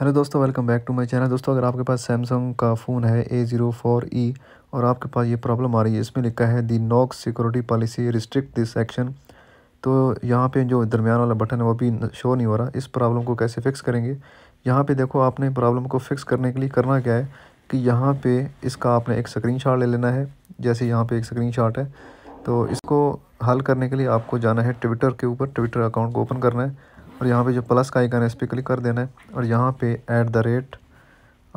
hello दोस्तों welcome back to my channel दोस्तों अगर आपके पास सैमसंग का फ़ोन है ए ज़ीरो फोर ई और आपके पास ये प्रॉब्लम आ रही है इसमें लिखा है the Knox security policy restrict this action तो यहाँ पे जो दरमियान वाला बटन है वो भी शो नहीं हो रहा इस प्रॉब्लम को कैसे फ़िक्स करेंगे यहाँ पर देखो आपने प्रॉब्लम को फ़िक्स करने के लिए करना क्या है कि यहाँ पर इसका आपने एक स्क्रीन ले लेना है जैसे यहाँ पर एक स्क्रीन है तो इसको हल करने के लिए आपको जाना है ट्विटर के ऊपर ट्विटर अकाउंट को ओपन करना है और यहाँ पे जो प्लस का आइकन है इस पर क्लिक कर देना है और यहाँ पे ऐट द रेट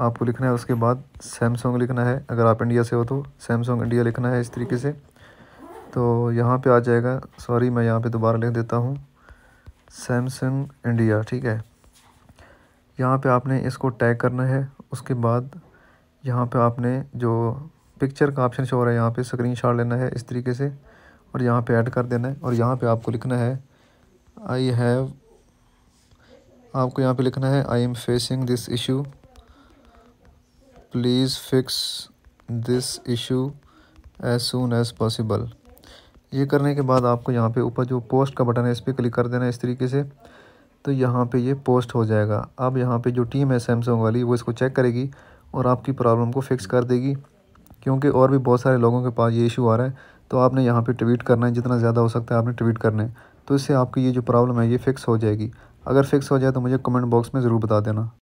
आपको लिखना है उसके बाद सैमसंग लिखना है अगर आप इंडिया से हो तो सैमसंग इंडिया लिखना है इस तरीके से तो यहाँ पे आ जाएगा सॉरी मैं यहाँ पे दोबारा लिख देता हूँ सैमसंग इंडिया ठीक है यहाँ पे आपने इसको टैग करना है उसके बाद यहाँ पे आपने जो पिक्चर का ऑप्शन शो हो रहा है यहाँ पे स्क्रीन लेना है इस तरीके से और यहाँ पे ऐड कर देना है और यहाँ पे आपको लिखना है आई हैव आपको यहाँ पे लिखना है I am facing this issue please fix this issue as soon as possible ये करने के बाद आपको यहाँ पे ऊपर जो पोस्ट का बटन है इस पर क्लिक कर देना इस तरीके से तो यहाँ पे ये पोस्ट हो जाएगा अब यहाँ पे जो टीम है सैमसंग वाली वो इसको चेक करेगी और आपकी प्रॉब्लम को फिक्स कर देगी क्योंकि और भी बहुत सारे लोगों के पास ये इशू आ रहा है तो आपने यहाँ पे ट्वीट करना है जितना ज़्यादा हो सकता है आपने ट्वीट करना है तो इससे आपकी ये जो प्रॉब्लम है ये फ़िक्स हो जाएगी अगर फिक्स हो जाए तो मुझे कमेंट बॉक्स में ज़रूर बता देना